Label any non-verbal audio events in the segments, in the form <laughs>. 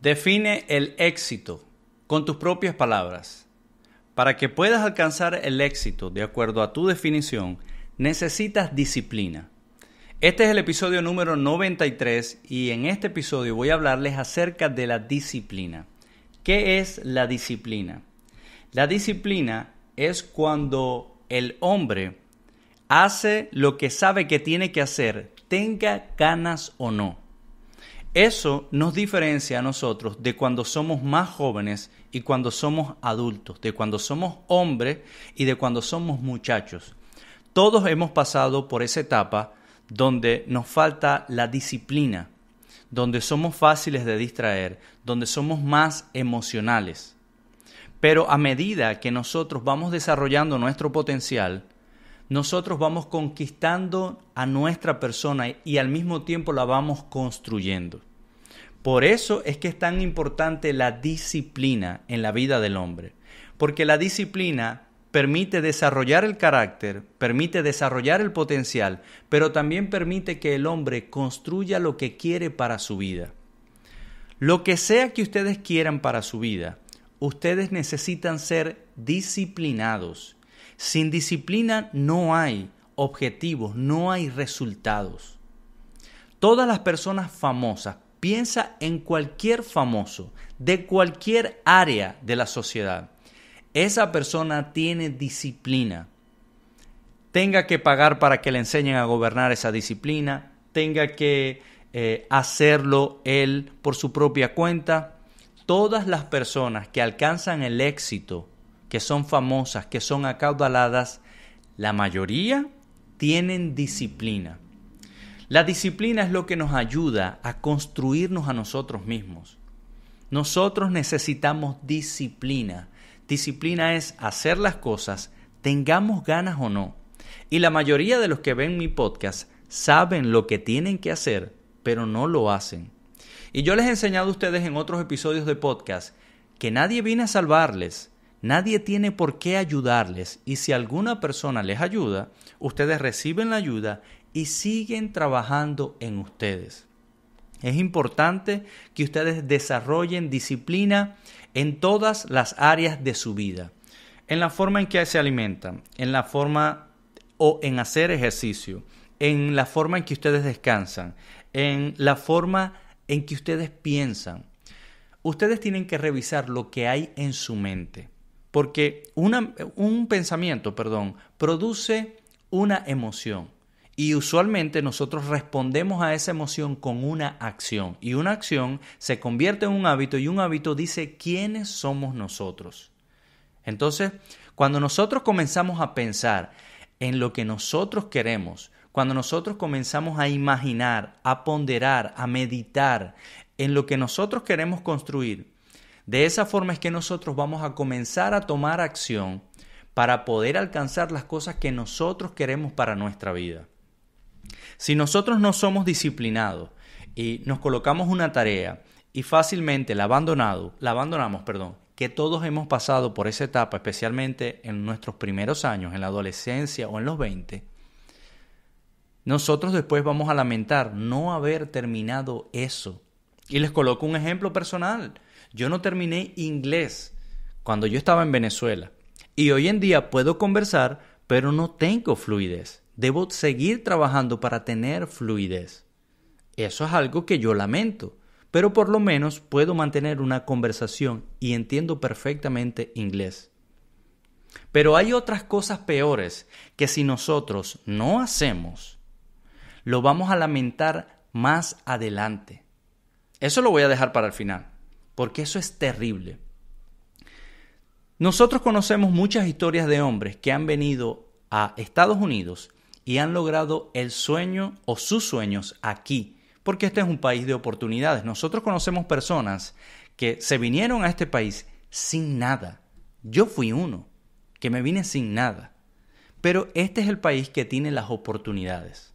Define el éxito con tus propias palabras. Para que puedas alcanzar el éxito de acuerdo a tu definición, necesitas disciplina. Este es el episodio número 93 y en este episodio voy a hablarles acerca de la disciplina. ¿Qué es la disciplina? La disciplina es cuando el hombre hace lo que sabe que tiene que hacer, tenga ganas o no. Eso nos diferencia a nosotros de cuando somos más jóvenes y cuando somos adultos, de cuando somos hombres y de cuando somos muchachos. Todos hemos pasado por esa etapa donde nos falta la disciplina, donde somos fáciles de distraer, donde somos más emocionales. Pero a medida que nosotros vamos desarrollando nuestro potencial, nosotros vamos conquistando a nuestra persona y al mismo tiempo la vamos construyendo. Por eso es que es tan importante la disciplina en la vida del hombre, porque la disciplina permite desarrollar el carácter, permite desarrollar el potencial, pero también permite que el hombre construya lo que quiere para su vida. Lo que sea que ustedes quieran para su vida, ustedes necesitan ser disciplinados sin disciplina no hay objetivos, no hay resultados. Todas las personas famosas, piensa en cualquier famoso de cualquier área de la sociedad. Esa persona tiene disciplina. Tenga que pagar para que le enseñen a gobernar esa disciplina, tenga que eh, hacerlo él por su propia cuenta. Todas las personas que alcanzan el éxito que son famosas, que son acaudaladas, la mayoría tienen disciplina. La disciplina es lo que nos ayuda a construirnos a nosotros mismos. Nosotros necesitamos disciplina. Disciplina es hacer las cosas, tengamos ganas o no. Y la mayoría de los que ven mi podcast saben lo que tienen que hacer, pero no lo hacen. Y yo les he enseñado a ustedes en otros episodios de podcast que nadie viene a salvarles, Nadie tiene por qué ayudarles y si alguna persona les ayuda, ustedes reciben la ayuda y siguen trabajando en ustedes. Es importante que ustedes desarrollen disciplina en todas las áreas de su vida, en la forma en que se alimentan, en la forma o en hacer ejercicio, en la forma en que ustedes descansan, en la forma en que ustedes piensan. Ustedes tienen que revisar lo que hay en su mente porque un pensamiento, perdón, produce una emoción. Y usualmente nosotros respondemos a esa emoción con una acción. Y una acción se convierte en un hábito y un hábito dice quiénes somos nosotros. Entonces, cuando nosotros comenzamos a pensar en lo que nosotros queremos, cuando nosotros comenzamos a imaginar, a ponderar, a meditar en lo que nosotros queremos construir, de esa forma es que nosotros vamos a comenzar a tomar acción para poder alcanzar las cosas que nosotros queremos para nuestra vida. Si nosotros no somos disciplinados y nos colocamos una tarea y fácilmente la abandonado, la abandonamos, perdón, que todos hemos pasado por esa etapa, especialmente en nuestros primeros años, en la adolescencia o en los 20, nosotros después vamos a lamentar no haber terminado eso. Y les coloco un ejemplo personal. Yo no terminé inglés cuando yo estaba en Venezuela. Y hoy en día puedo conversar, pero no tengo fluidez. Debo seguir trabajando para tener fluidez. Eso es algo que yo lamento, pero por lo menos puedo mantener una conversación y entiendo perfectamente inglés. Pero hay otras cosas peores que si nosotros no hacemos, lo vamos a lamentar más adelante. Eso lo voy a dejar para el final porque eso es terrible. Nosotros conocemos muchas historias de hombres que han venido a Estados Unidos y han logrado el sueño o sus sueños aquí, porque este es un país de oportunidades. Nosotros conocemos personas que se vinieron a este país sin nada. Yo fui uno, que me vine sin nada. Pero este es el país que tiene las oportunidades.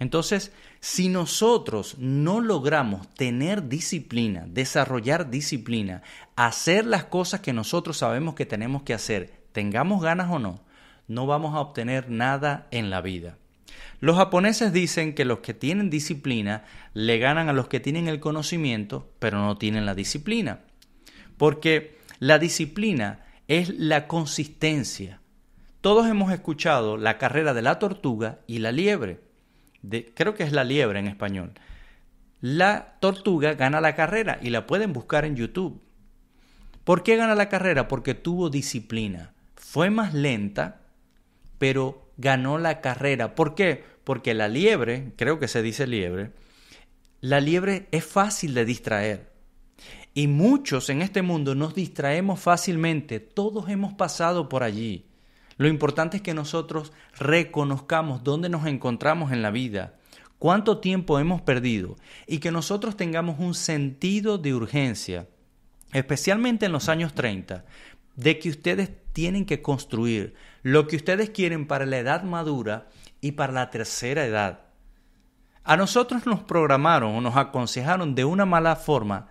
Entonces, si nosotros no logramos tener disciplina, desarrollar disciplina, hacer las cosas que nosotros sabemos que tenemos que hacer, tengamos ganas o no, no vamos a obtener nada en la vida. Los japoneses dicen que los que tienen disciplina le ganan a los que tienen el conocimiento, pero no tienen la disciplina. Porque la disciplina es la consistencia. Todos hemos escuchado la carrera de la tortuga y la liebre creo que es la liebre en español. La tortuga gana la carrera y la pueden buscar en YouTube. ¿Por qué gana la carrera? Porque tuvo disciplina. Fue más lenta, pero ganó la carrera. ¿Por qué? Porque la liebre, creo que se dice liebre, la liebre es fácil de distraer. Y muchos en este mundo nos distraemos fácilmente. Todos hemos pasado por allí. Lo importante es que nosotros reconozcamos dónde nos encontramos en la vida, cuánto tiempo hemos perdido y que nosotros tengamos un sentido de urgencia, especialmente en los años 30, de que ustedes tienen que construir lo que ustedes quieren para la edad madura y para la tercera edad. A nosotros nos programaron o nos aconsejaron de una mala forma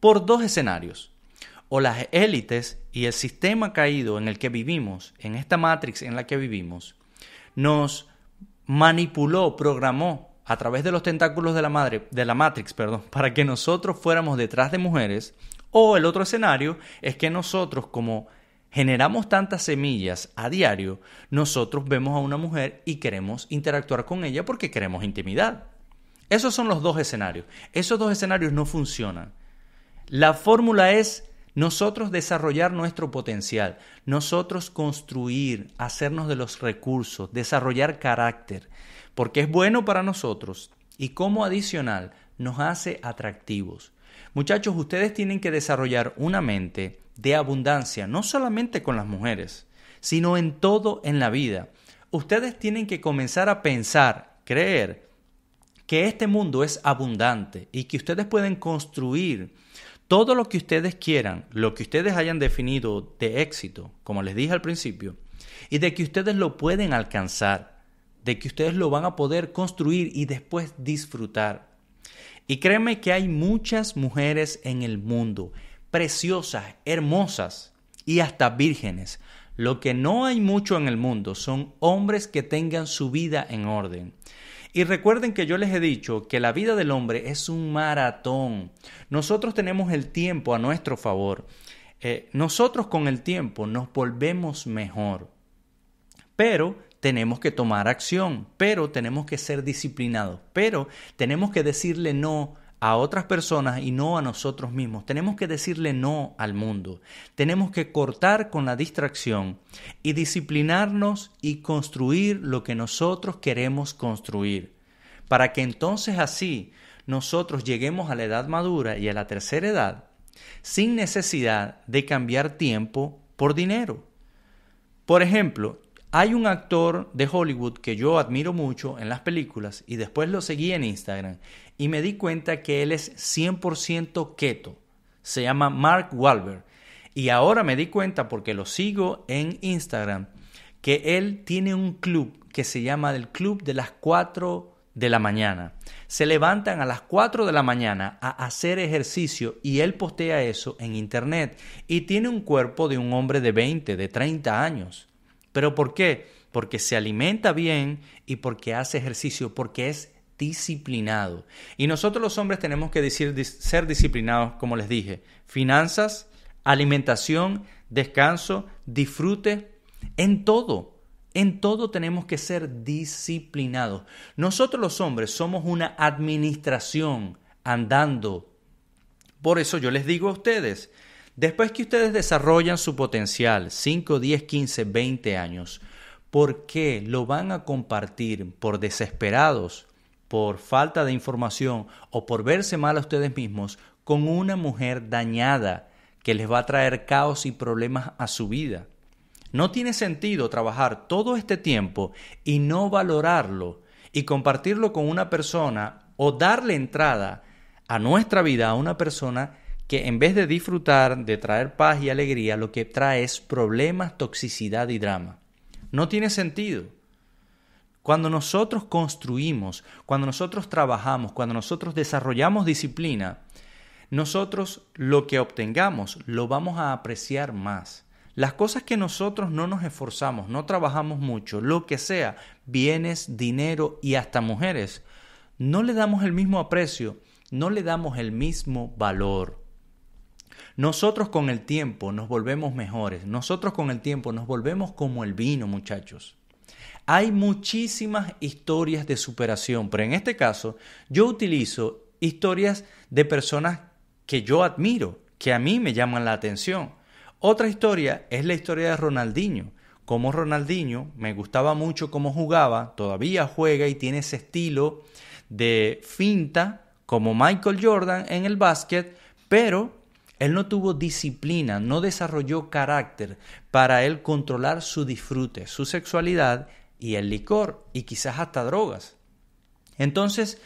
por dos escenarios o las élites y el sistema caído en el que vivimos, en esta matrix en la que vivimos, nos manipuló, programó a través de los tentáculos de la madre, de la matrix, perdón, <laughs> para que nosotros fuéramos detrás de mujeres, o el otro escenario es que nosotros como generamos tantas semillas a diario, nosotros vemos a una mujer y queremos interactuar con ella porque queremos intimidad. Esos son los dos escenarios. Esos dos escenarios no funcionan. La fórmula es nosotros desarrollar nuestro potencial, nosotros construir, hacernos de los recursos, desarrollar carácter, porque es bueno para nosotros y como adicional nos hace atractivos. Muchachos, ustedes tienen que desarrollar una mente de abundancia, no solamente con las mujeres, sino en todo en la vida. Ustedes tienen que comenzar a pensar, creer que este mundo es abundante y que ustedes pueden construir todo lo que ustedes quieran, lo que ustedes hayan definido de éxito, como les dije al principio, y de que ustedes lo pueden alcanzar, de que ustedes lo van a poder construir y después disfrutar. Y créeme que hay muchas mujeres en el mundo, preciosas, hermosas y hasta vírgenes. Lo que no hay mucho en el mundo son hombres que tengan su vida en orden, y recuerden que yo les he dicho que la vida del hombre es un maratón. Nosotros tenemos el tiempo a nuestro favor. Eh, nosotros con el tiempo nos volvemos mejor. Pero tenemos que tomar acción, pero tenemos que ser disciplinados, pero tenemos que decirle no a otras personas y no a nosotros mismos. Tenemos que decirle no al mundo. Tenemos que cortar con la distracción y disciplinarnos y construir lo que nosotros queremos construir. Para que entonces así nosotros lleguemos a la edad madura y a la tercera edad sin necesidad de cambiar tiempo por dinero. Por ejemplo, hay un actor de Hollywood que yo admiro mucho en las películas y después lo seguí en Instagram y me di cuenta que él es 100% keto. Se llama Mark Wahlberg. Y ahora me di cuenta porque lo sigo en Instagram que él tiene un club que se llama el Club de las 4 de la mañana. Se levantan a las 4 de la mañana a hacer ejercicio y él postea eso en internet y tiene un cuerpo de un hombre de 20, de 30 años. ¿Pero por qué? Porque se alimenta bien y porque hace ejercicio, porque es disciplinado. Y nosotros los hombres tenemos que decir, ser disciplinados, como les dije. Finanzas, alimentación, descanso, disfrute, en todo. En todo tenemos que ser disciplinados. Nosotros los hombres somos una administración andando. Por eso yo les digo a ustedes, Después que ustedes desarrollan su potencial, 5, 10, 15, 20 años, ¿por qué lo van a compartir por desesperados, por falta de información o por verse mal a ustedes mismos con una mujer dañada que les va a traer caos y problemas a su vida? No tiene sentido trabajar todo este tiempo y no valorarlo y compartirlo con una persona o darle entrada a nuestra vida a una persona que en vez de disfrutar, de traer paz y alegría, lo que trae es problemas, toxicidad y drama. No tiene sentido. Cuando nosotros construimos, cuando nosotros trabajamos, cuando nosotros desarrollamos disciplina, nosotros lo que obtengamos lo vamos a apreciar más. Las cosas que nosotros no nos esforzamos, no trabajamos mucho, lo que sea, bienes, dinero y hasta mujeres, no le damos el mismo aprecio, no le damos el mismo valor. Nosotros con el tiempo nos volvemos mejores, nosotros con el tiempo nos volvemos como el vino, muchachos. Hay muchísimas historias de superación, pero en este caso yo utilizo historias de personas que yo admiro, que a mí me llaman la atención. Otra historia es la historia de Ronaldinho. Como Ronaldinho, me gustaba mucho cómo jugaba, todavía juega y tiene ese estilo de finta como Michael Jordan en el básquet, pero él no tuvo disciplina, no desarrolló carácter para él controlar su disfrute, su sexualidad y el licor y quizás hasta drogas. Entonces,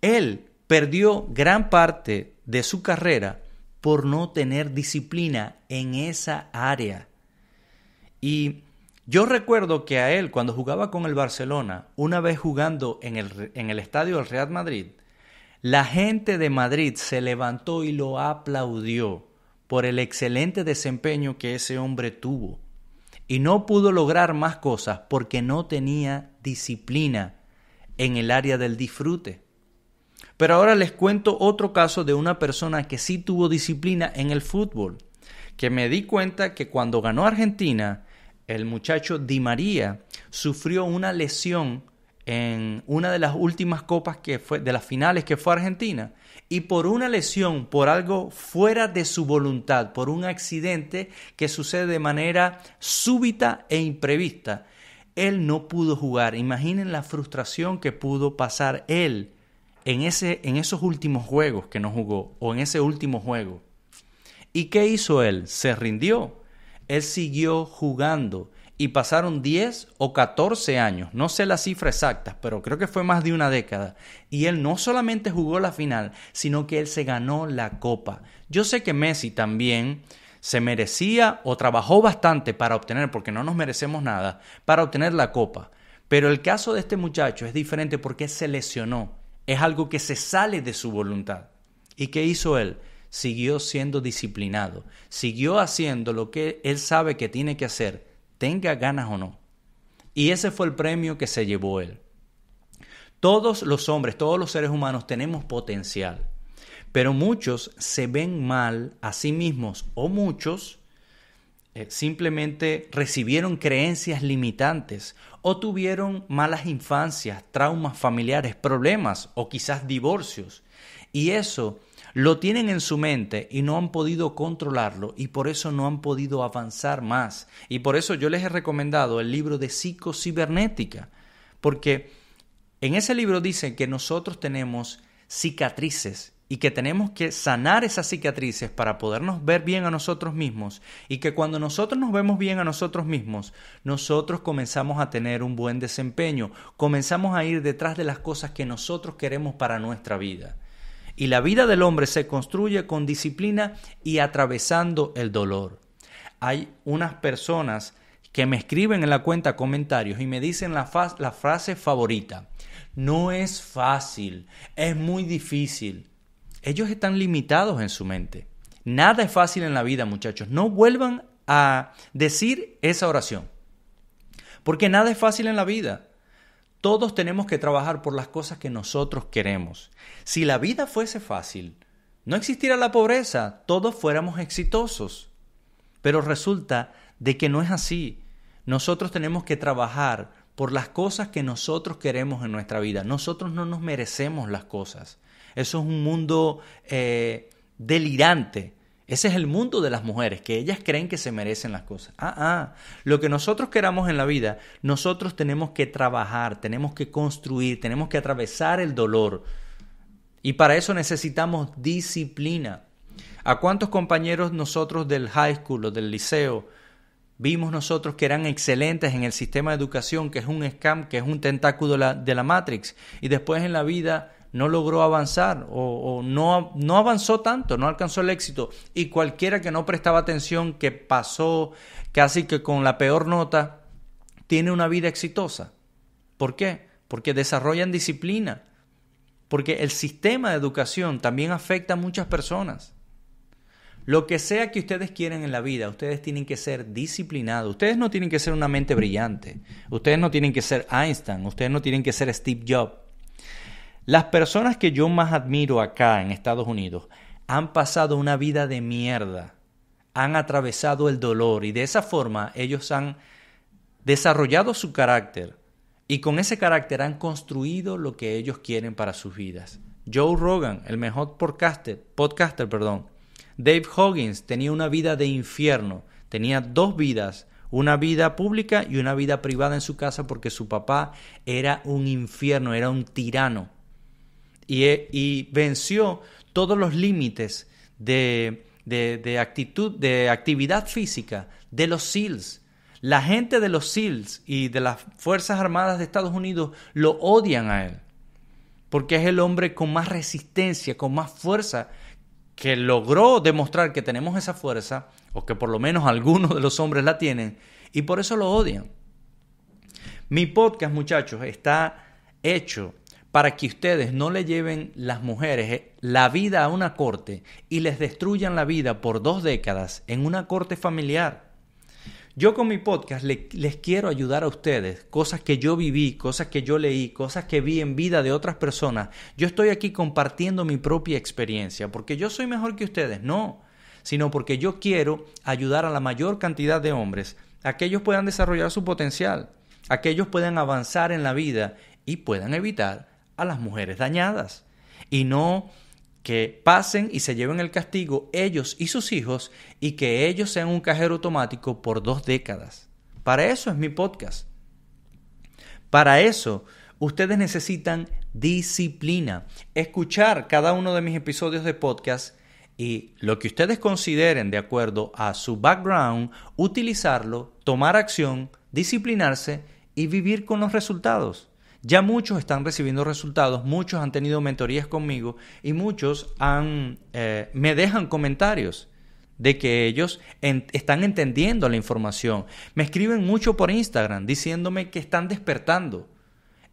él perdió gran parte de su carrera por no tener disciplina en esa área. Y yo recuerdo que a él, cuando jugaba con el Barcelona, una vez jugando en el, en el estadio del Real Madrid, la gente de Madrid se levantó y lo aplaudió por el excelente desempeño que ese hombre tuvo. Y no pudo lograr más cosas porque no tenía disciplina en el área del disfrute. Pero ahora les cuento otro caso de una persona que sí tuvo disciplina en el fútbol, que me di cuenta que cuando ganó Argentina, el muchacho Di María sufrió una lesión en una de las últimas copas que fue, de las finales que fue Argentina, y por una lesión, por algo fuera de su voluntad, por un accidente que sucede de manera súbita e imprevista, él no pudo jugar. Imaginen la frustración que pudo pasar él en, ese, en esos últimos juegos que no jugó o en ese último juego. ¿Y qué hizo él? Se rindió. Él siguió jugando y pasaron 10 o 14 años, no sé las cifras exactas, pero creo que fue más de una década. Y él no solamente jugó la final, sino que él se ganó la copa. Yo sé que Messi también se merecía o trabajó bastante para obtener, porque no nos merecemos nada, para obtener la copa. Pero el caso de este muchacho es diferente porque se lesionó. Es algo que se sale de su voluntad. ¿Y qué hizo él? Siguió siendo disciplinado, siguió haciendo lo que él sabe que tiene que hacer tenga ganas o no. Y ese fue el premio que se llevó él. Todos los hombres, todos los seres humanos tenemos potencial, pero muchos se ven mal a sí mismos o muchos eh, simplemente recibieron creencias limitantes o tuvieron malas infancias, traumas familiares, problemas o quizás divorcios. Y eso lo tienen en su mente y no han podido controlarlo y por eso no han podido avanzar más. Y por eso yo les he recomendado el libro de psicocibernética, porque en ese libro dicen que nosotros tenemos cicatrices y que tenemos que sanar esas cicatrices para podernos ver bien a nosotros mismos y que cuando nosotros nos vemos bien a nosotros mismos, nosotros comenzamos a tener un buen desempeño, comenzamos a ir detrás de las cosas que nosotros queremos para nuestra vida. Y la vida del hombre se construye con disciplina y atravesando el dolor. Hay unas personas que me escriben en la cuenta comentarios y me dicen la, la frase favorita. No es fácil, es muy difícil. Ellos están limitados en su mente. Nada es fácil en la vida, muchachos. No vuelvan a decir esa oración. Porque nada es fácil en la vida. Todos tenemos que trabajar por las cosas que nosotros queremos. Si la vida fuese fácil, no existiera la pobreza, todos fuéramos exitosos. Pero resulta de que no es así. Nosotros tenemos que trabajar por las cosas que nosotros queremos en nuestra vida. Nosotros no nos merecemos las cosas. Eso es un mundo eh, delirante ese es el mundo de las mujeres, que ellas creen que se merecen las cosas. Ah, ah, lo que nosotros queramos en la vida, nosotros tenemos que trabajar, tenemos que construir, tenemos que atravesar el dolor. Y para eso necesitamos disciplina. ¿A cuántos compañeros nosotros del high school o del liceo vimos nosotros que eran excelentes en el sistema de educación, que es un scam, que es un tentáculo de la Matrix, y después en la vida no logró avanzar o, no, no, avanzó tanto, no alcanzó el éxito. Y cualquiera que no prestaba atención, que pasó casi que con la peor nota, tiene una vida exitosa. ¿Por qué? Porque desarrollan disciplina. Porque el sistema de educación también afecta a muchas personas. Lo que sea que ustedes quieran en la vida, ustedes tienen que ser disciplinados. Ustedes no tienen que ser una mente brillante. Ustedes no tienen que ser Einstein. Ustedes no tienen que ser Steve Jobs. Las personas que yo más admiro acá en Estados Unidos han pasado una vida de mierda, han atravesado el dolor y de esa forma ellos han desarrollado su carácter y con ese carácter han construido lo que ellos quieren para sus vidas. Joe Rogan, el mejor podcaster, perdón. Dave Hoggins tenía una vida de infierno, tenía dos vidas, una vida pública y una vida privada en su casa porque su papá era un infierno, era un tirano. E, y, venció todos los límites de, actitud, de actividad física de los SEALs. La gente de los SEALs y de las Fuerzas Armadas de Estados Unidos lo odian a él, porque es el hombre con más resistencia, con más fuerza, que logró demostrar que tenemos esa fuerza, o que por lo menos algunos de los hombres la tienen, y por eso lo odian. Mi podcast, muchachos, está hecho para que ustedes no le lleven las mujeres eh, la vida a una corte y les destruyan la vida por dos décadas en una corte familiar. Yo con mi podcast les quiero ayudar a ustedes, cosas que yo viví, cosas que yo leí, cosas que vi en vida de otras personas. Yo estoy aquí compartiendo mi propia experiencia, porque yo soy mejor que ustedes, no, sino porque yo quiero ayudar a la mayor cantidad de hombres a que ellos puedan desarrollar su potencial, a que ellos puedan avanzar en la vida y puedan evitar a las mujeres dañadas y no que pasen y se lleven el castigo ellos y sus hijos y que ellos sean un cajero automático por dos décadas. Para eso es mi podcast. Para eso ustedes necesitan disciplina, escuchar cada uno de mis episodios de podcast y lo que ustedes consideren de acuerdo a su background, utilizarlo, tomar acción, disciplinarse y vivir con los resultados. Ya muchos están recibiendo resultados, muchos han tenido mentorías conmigo y muchos eh, me dejan comentarios de que ellos están entendiendo la información. Me escriben mucho por Instagram diciéndome que están despertando.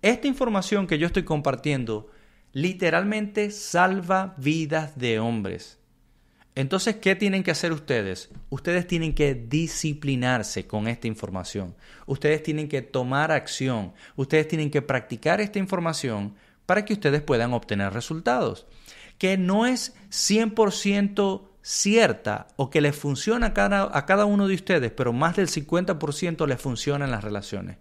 Esta información que yo estoy compartiendo literalmente salva vidas de hombres. Entonces, ¿qué tienen que hacer ustedes? Ustedes tienen que disciplinarse con esta información. Ustedes tienen que tomar acción. Ustedes tienen que practicar esta información para que ustedes puedan obtener resultados. Que no es 100% cierta o que les funciona a cada, uno de ustedes, pero más del 50% les funciona en las relaciones.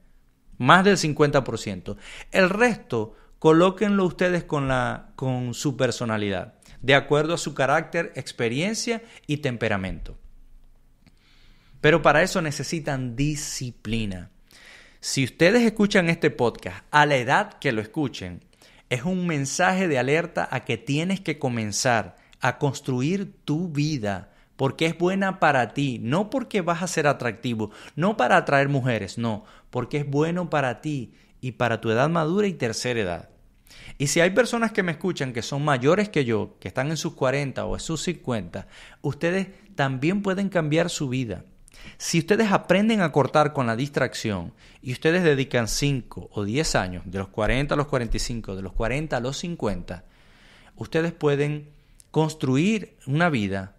Más del 50%. El resto, colóquenlo ustedes con su personalidad de acuerdo a su carácter, experiencia y temperamento. Pero para eso necesitan disciplina. Si ustedes escuchan este podcast a la edad que lo escuchen, es un mensaje de alerta a que tienes que comenzar a construir tu vida porque es buena para ti, no porque vas a ser atractivo, no para atraer mujeres, no, porque es bueno para ti y para tu edad madura y tercera edad. Y si hay personas que me escuchan que son mayores que yo, que están en sus 40 o en sus 50, ustedes también pueden cambiar su vida. Si ustedes aprenden a cortar con la distracción y ustedes dedican 5 o 10 años, de los 40 a los 45, de los 40 a los 50, ustedes pueden construir una vida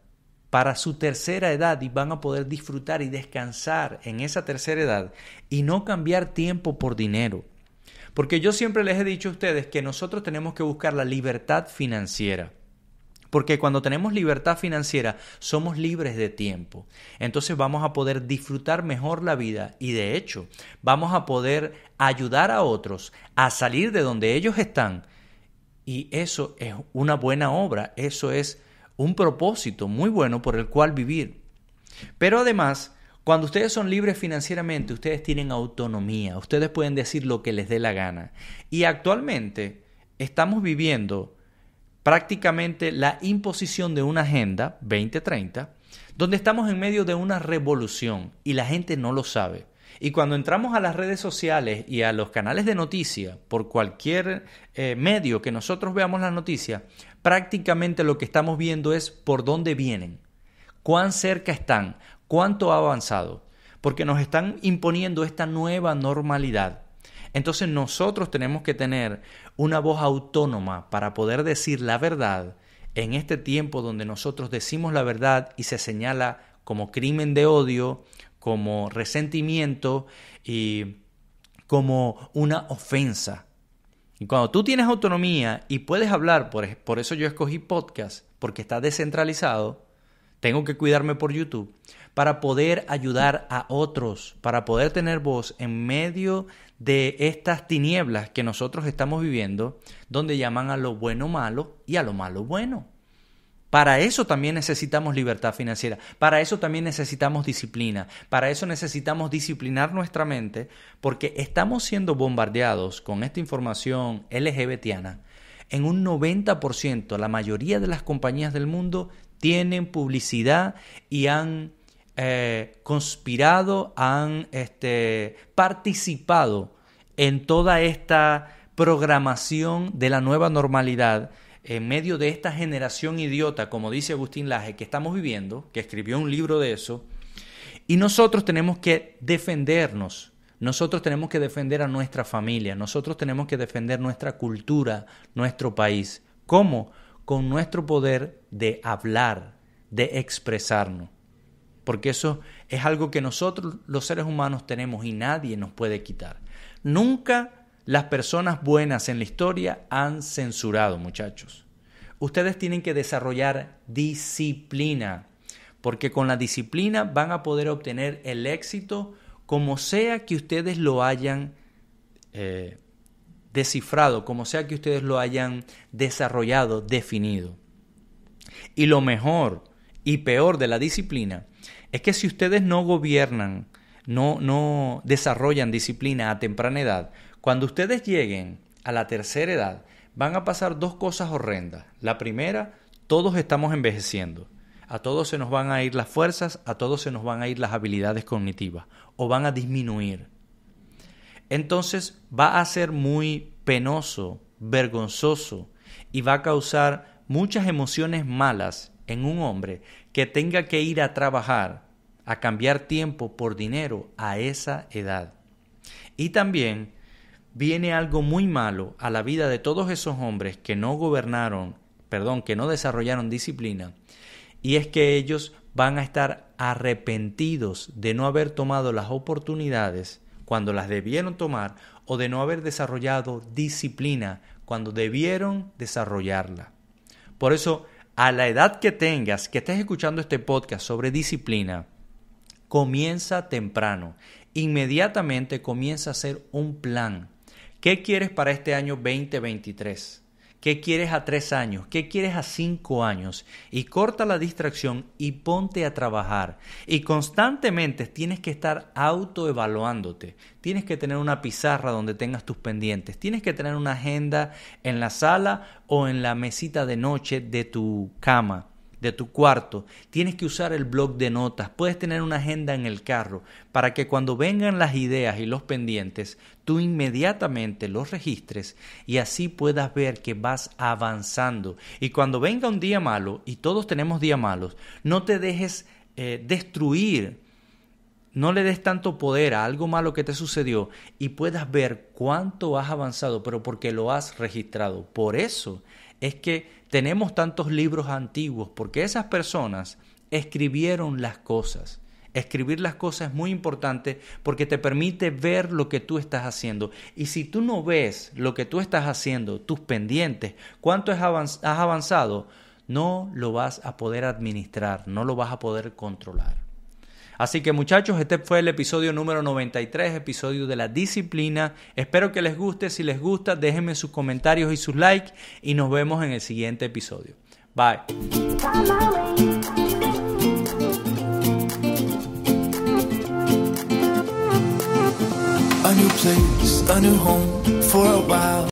para su tercera edad y van a poder disfrutar y descansar en esa tercera edad y no cambiar tiempo por dinero porque yo siempre les he dicho a ustedes que nosotros tenemos que buscar la libertad financiera. Porque cuando tenemos libertad financiera, somos libres de tiempo. Entonces vamos a poder disfrutar mejor la vida y de hecho vamos a poder ayudar a otros a salir de donde ellos están. Y eso es una buena obra, eso es un propósito muy bueno por el cual vivir. Pero además, cuando ustedes son libres financieramente, ustedes tienen autonomía, ustedes pueden decir lo que les dé la gana. Y actualmente estamos viviendo prácticamente la imposición de una agenda 2030, donde estamos en medio de una revolución y la gente no lo sabe. Y cuando entramos a las redes sociales y a los canales de noticia, por cualquier eh, medio que nosotros veamos la noticia, prácticamente lo que estamos viendo es por dónde vienen, cuán cerca están, cuánto ha avanzado, porque nos están imponiendo esta nueva normalidad. Entonces nosotros tenemos que tener una voz autónoma para poder decir la verdad en este tiempo donde nosotros decimos la verdad y se señala como crimen de odio, como resentimiento y como una ofensa. Y cuando tú tienes autonomía y puedes hablar, por, por eso yo escogí podcast, porque está descentralizado, tengo que cuidarme por YouTube, para poder ayudar a otros, para poder tener voz en medio de estas tinieblas que nosotros estamos viviendo, donde llaman a lo bueno malo y a lo malo bueno. Para eso también necesitamos libertad financiera, para eso también necesitamos disciplina, para eso necesitamos disciplinar nuestra mente, porque estamos siendo bombardeados con esta información LGBTiana. En un 90%, la mayoría de las compañías del mundo tienen publicidad y han eh, conspirado, han este, participado en toda esta programación de la nueva normalidad en medio de esta generación idiota, como dice Agustín Laje, que estamos viviendo, que escribió un libro de eso, y nosotros tenemos que defendernos, nosotros tenemos que defender a nuestra familia, nosotros tenemos que defender nuestra cultura, nuestro país. ¿Cómo? Con nuestro poder de hablar, de expresarnos porque eso es algo que nosotros los seres humanos tenemos y nadie nos puede quitar. Nunca las personas buenas en la historia han censurado, muchachos. Ustedes tienen que desarrollar disciplina, porque con la disciplina van a poder obtener el éxito como sea que ustedes lo hayan eh, descifrado, como sea que ustedes lo hayan desarrollado, definido. Y lo mejor y peor de la disciplina es que si ustedes no gobiernan, no, no desarrollan disciplina a temprana edad, cuando ustedes lleguen a la tercera edad, van a pasar dos cosas horrendas. La primera, todos estamos envejeciendo. A todos se nos van a ir las fuerzas, a todos se nos van a ir las habilidades cognitivas o van a disminuir. Entonces va a ser muy penoso, vergonzoso y va a causar muchas emociones malas en un hombre que tenga que ir a trabajar, a cambiar tiempo por dinero a esa edad. Y también viene algo muy malo a la vida de todos esos hombres que no gobernaron, perdón, que no desarrollaron disciplina, y es que ellos van a estar arrepentidos de no haber tomado las oportunidades cuando las debieron tomar o de no haber desarrollado disciplina cuando debieron desarrollarla. Por eso a la edad que tengas, que estés escuchando este podcast sobre disciplina, comienza temprano. Inmediatamente comienza a hacer un plan. ¿Qué quieres para este año 2023? ¿Qué quieres a tres años? ¿Qué quieres a cinco años? Y corta la distracción y ponte a trabajar. Y constantemente tienes que estar autoevaluándote. Tienes que tener una pizarra donde tengas tus pendientes. Tienes que tener una agenda en la sala o en la mesita de noche de tu cama de tu cuarto, tienes que usar el blog de notas, puedes tener una agenda en el carro para que cuando vengan las ideas y los pendientes, tú inmediatamente los registres y así puedas ver que vas avanzando. Y cuando venga un día malo, y todos tenemos días malos, no te dejes eh, destruir no le des tanto poder a algo malo que te sucedió y puedas ver cuánto has avanzado, pero porque lo has registrado. Por eso es que tenemos tantos libros antiguos, porque esas personas escribieron las cosas. Escribir las cosas es muy importante porque te permite ver lo que tú estás haciendo. Y si tú no ves lo que tú estás haciendo, tus pendientes, cuánto has avanzado, no lo vas a poder administrar, no lo vas a poder controlar. Así que muchachos, este fue el episodio número 93, episodio de la disciplina. Espero que les guste. Si les gusta, déjenme sus comentarios y sus likes y nos vemos en el siguiente episodio. Bye.